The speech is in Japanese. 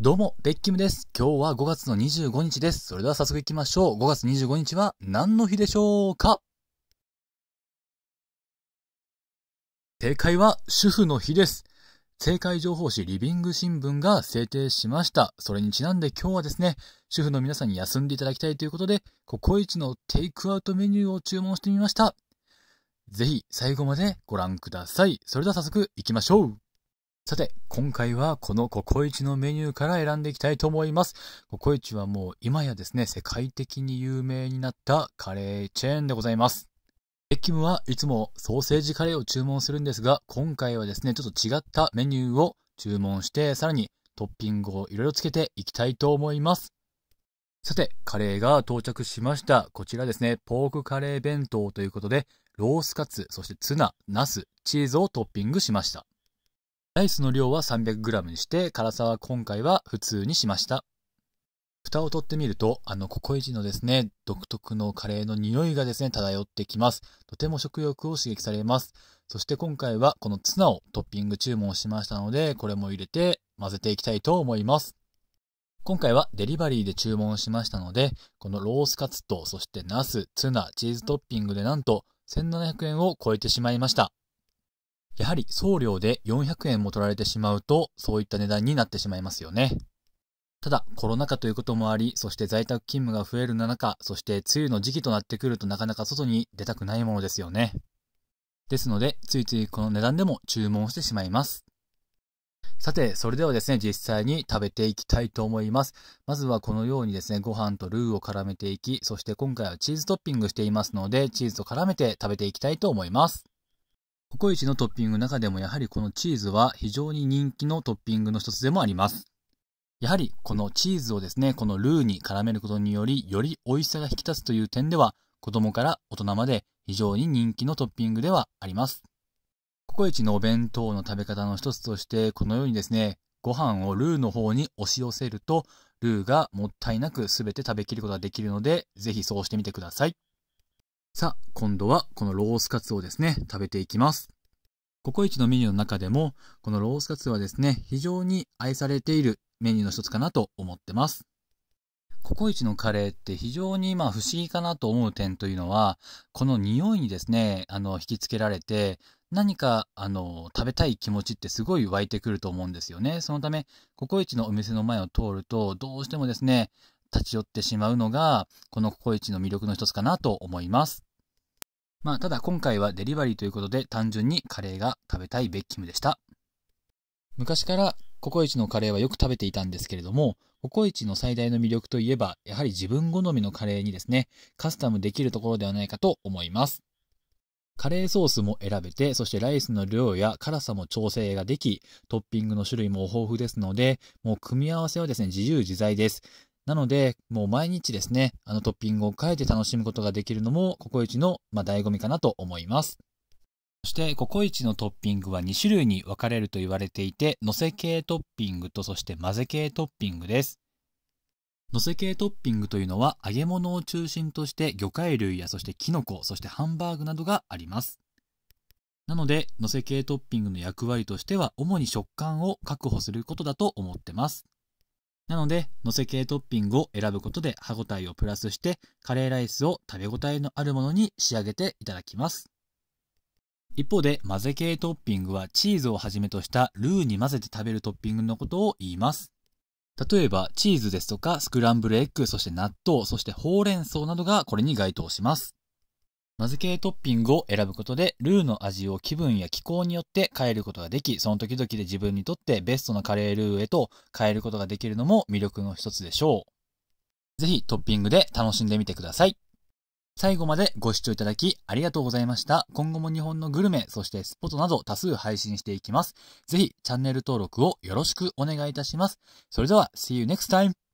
どうも、デッキムです。今日は5月の25日です。それでは早速行きましょう。5月25日は何の日でしょうか正解は主婦の日です。正解情報誌リビング新聞が制定しました。それにちなんで今日はですね、主婦の皆さんに休んでいただきたいということで、ココイチのテイクアウトメニューを注文してみました。ぜひ最後までご覧ください。それでは早速行きましょう。さて、今回はこのココイチのメニューから選んでいきたいと思います。ココイチはもう今やですね、世界的に有名になったカレーチェーンでございます。エキムはいつもソーセージカレーを注文するんですが、今回はですね、ちょっと違ったメニューを注文して、さらにトッピングをいろいろつけていきたいと思います。さて、カレーが到着しました。こちらですね、ポークカレー弁当ということで、ロースカツ、そしてツナ、ナス、チーズをトッピングしました。ライスの量は 300g にして、辛さは今回は普通にしました。蓋を取ってみると、あのココイチのですね、独特のカレーの匂いがですね、漂ってきます。とても食欲を刺激されます。そして今回はこのツナをトッピング注文しましたので、これも入れて混ぜていきたいと思います。今回はデリバリーで注文しましたので、このロースカツと、そしてナス、ツナ、チーズトッピングでなんと1700円を超えてしまいました。やはり送料で400円も取られてしまうと、そういった値段になってしまいますよね。ただ、コロナ禍ということもあり、そして在宅勤務が増える中、そして梅雨の時期となってくるとなかなか外に出たくないものですよね。ですので、ついついこの値段でも注文してしまいます。さて、それではですね、実際に食べていきたいと思います。まずはこのようにですね、ご飯とルーを絡めていき、そして今回はチーズトッピングしていますので、チーズと絡めて食べていきたいと思います。ココイチのトッピングの中でもやはりこのチーズは非常に人気のトッピングの一つでもあります。やはりこのチーズをですね、このルーに絡めることにより、より美味しさが引き立つという点では、子供から大人まで非常に人気のトッピングではあります。ココイチのお弁当の食べ方の一つとして、このようにですね、ご飯をルーの方に押し寄せると、ルーがもったいなく全て食べきることができるので、ぜひそうしてみてください。さあ、今度はこのロースカツをですね、食べていきます。ココイチのメニューの中でも、このロースカツはですね、非常に愛されているメニューの一つかなと思ってます。ココイチのカレーって非常にまあ不思議かなと思う点というのは、この匂いにですね、あの、引きつけられて、何か、あの、食べたい気持ちってすごい湧いてくると思うんですよね。そのため、ココイチのお店の前を通ると、どうしてもですね、立ち寄ってしまうのが、このココイチの魅力の一つかなと思います。まあ、ただ今回はデリバリーということで単純にカレーが食べたいベッキムでした。昔からココイチのカレーはよく食べていたんですけれども、ココイチの最大の魅力といえば、やはり自分好みのカレーにですね、カスタムできるところではないかと思います。カレーソースも選べて、そしてライスの量や辛さも調整ができ、トッピングの種類も豊富ですので、もう組み合わせはですね、自由自在です。なので、もう毎日ですね、あのトッピングを変えて楽しむことができるのも、ココイチの、まあ、醍醐味かなと思います。そして、ココイチのトッピングは2種類に分かれると言われていて、のせ系トッピングとそして混ぜ系トッピングです。のせ系トッピングというのは、揚げ物を中心として魚介類やそしてキノコ、そしてハンバーグなどがあります。なので、のせ系トッピングの役割としては、主に食感を確保することだと思ってます。なので、のせ系トッピングを選ぶことで歯ごたえをプラスして、カレーライスを食べ応えのあるものに仕上げていただきます。一方で、混ぜ系トッピングはチーズをはじめとしたルーに混ぜて食べるトッピングのことを言います。例えば、チーズですとか、スクランブルエッグ、そして納豆、そしてほうれん草などがこれに該当します。まず系トッピングを選ぶことで、ルーの味を気分や気候によって変えることができ、その時々で自分にとってベストなカレールーへと変えることができるのも魅力の一つでしょう。ぜひトッピングで楽しんでみてください。最後までご視聴いただきありがとうございました。今後も日本のグルメ、そしてスポットなど多数配信していきます。ぜひチャンネル登録をよろしくお願いいたします。それでは、See you next time!